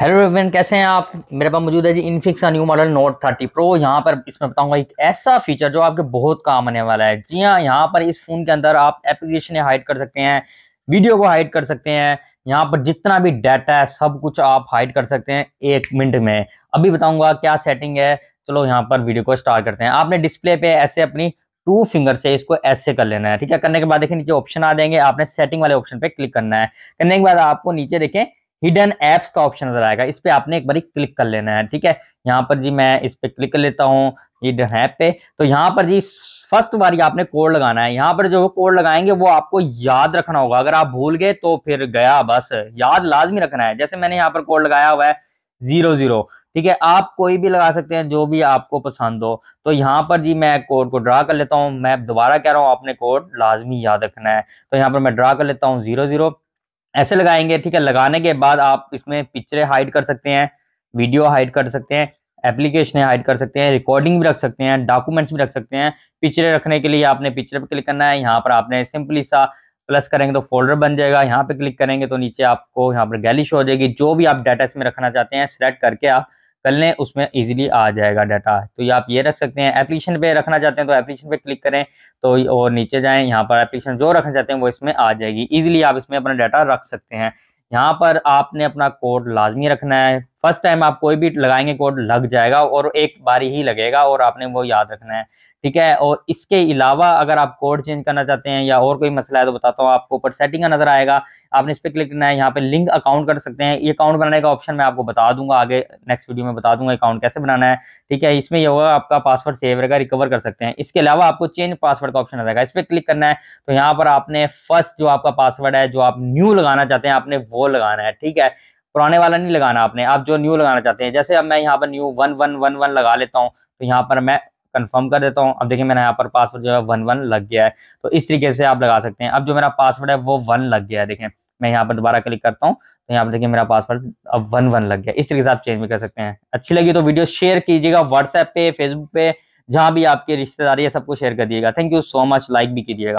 hello everyone कैसे हैं आप मेरे पास मौजूद है जी इनफिक्स का new model Note thirty Pro यहाँ पर इसमें बताऊंगा एक ऐसा फीचर जो आपके बहुत काम आने वाला है जी हाँ यहाँ पर इस फ़ोन के अंदर आप एप्लीकेशन हाइड कर सकते हैं वीडियो को हाइड कर सकते हैं यहाँ पर जितना भी डाटा है सब कुछ आप हाइड कर सकते हैं एक मिनट में अभी बताऊंगा क्या सेटिंग है चलो यहाँ पर वीडियो को स्टार्ट करते हैं आपने डिस्प्ले पे ऐसे अपनी टू फिंगर से इसको ऐसे कर लेना है ठीक है करने के बाद देखें नीचे ऑप्शन आ देंगे आपने सेटिंग वाले ऑप्शन पे क्लिक करना है करने के बाद आपको नीचे देखें हिडन एप्स का ऑप्शन नजर आएगा इस पर आपने एक बार क्लिक कर लेना है ठीक है यहाँ पर जी मैं इस पर क्लिक कर लेता हूँ हिडन ऐप पे तो यहाँ पर जी फर्स्ट बार आपने कोड लगाना है यहाँ पर जो कोड लगाएंगे वो आपको याद रखना होगा अगर आप भूल गए तो फिर गया बस याद लाजमी रखना है जैसे मैंने यहाँ पर कोड लगाया हुआ है जीरो जीरो ठीक है आप कोई भी लगा सकते हैं जो भी आपको पसंद हो तो यहाँ पर जी मैं कोड को ड्रा कर लेता हूँ मैं दोबारा कह रहा हूँ आपने कोड लाजमी याद रखना है तो यहाँ पर मैं ड्रा कर लेता हूँ जीरो जीरो ऐसे लगाएंगे ठीक है लगाने के बाद आप इसमें पिक्चरें हाइड कर सकते हैं वीडियो हाइड कर सकते हैं एप्लीकेशन हाइड कर सकते हैं रिकॉर्डिंग भी रख सकते हैं डॉक्यूमेंट्स भी रख सकते हैं पिक्चरें रखने के लिए आपने पिक्चर पर क्लिक करना है यहाँ पर आपने सिंपली सा प्लस करेंगे तो फोल्डर बन जाएगा यहाँ पे क्लिक करेंगे तो नीचे आपको यहाँ पर गैलिश हो जाएगी जो भी आप डाटा इसमें रखना चाहते हैं सिलेक्ट करके आप कर लें उसमें इजीली आ जाएगा डाटा तो ये आप ये रख सकते हैं एप्लीकेशन पे रखना चाहते हैं तो एप्लीकेशन पे क्लिक करें तो और नीचे जाएं यहाँ पर एप्लीकेशन जो रखना चाहते हैं वो इसमें आ जाएगी इजीली आप इसमें अपना डाटा रख सकते हैं यहाँ पर आपने अपना कोड लाजमी रखना है फर्स्ट टाइम आप कोई भी लगाएंगे कोड लग जाएगा और एक बार ही लगेगा और आपने वो याद रखना है ठीक है और इसके अलावा अगर आप कोड चेंज करना चाहते हैं या और कोई मसला है तो बताता हूँ आपको ऊपर सेटिंग का नजर आएगा आपने इस पर क्लिक करना है यहाँ पे लिंक अकाउंट कर सकते हैं ये अकाउंट बनाने का ऑप्शन मैं आपको बता दूंगा आगे नेक्स्ट वीडियो में बता दूंगा अकाउंट कैसे बनाना है ठीक है इसमें यह होगा आपका पासवर्ड सेव रहेगा रिकवर कर सकते हैं इसके अलावा आपको चेंज पासवर्ड का ऑप्शन आ जाएगा इस पर क्लिक करना है तो यहाँ पर आपने फर्स्ट जो आपका पासवर्ड है जो आप न्यू लगाना चाहते हैं आपने वो लगाना है ठीक है पुराने वाला नहीं लगाना आपने आप जो न्यू लगाना चाहते हैं जैसे अब मैं यहाँ पर new one one one one लगा लेता हूँ तो यहाँ पर मैं कंफर्म कर देता हूँ अब देखिए मेरा यहाँ पर पासवर्ड जो है वन वन लग गया है तो इस तरीके से आप लगा सकते हैं अब जो मेरा पासवर्ड है वो वन लग गया है देखें मैं यहाँ पर दोबारा क्लिक करता हूँ तो यहाँ पर देखिए मेरा पासवर्ड अब वन वन लग गया इस तरीके से आप चेंज भी कर सकते हैं अच्छी लगी तो वीडियो शेयर कीजिएगा व्हाट्सएप पे फेसबुक पे जहाँ भी आपके रिश्तेदारी है सबको शेयर कर दिएगा thank you so much like भी कीजिएगा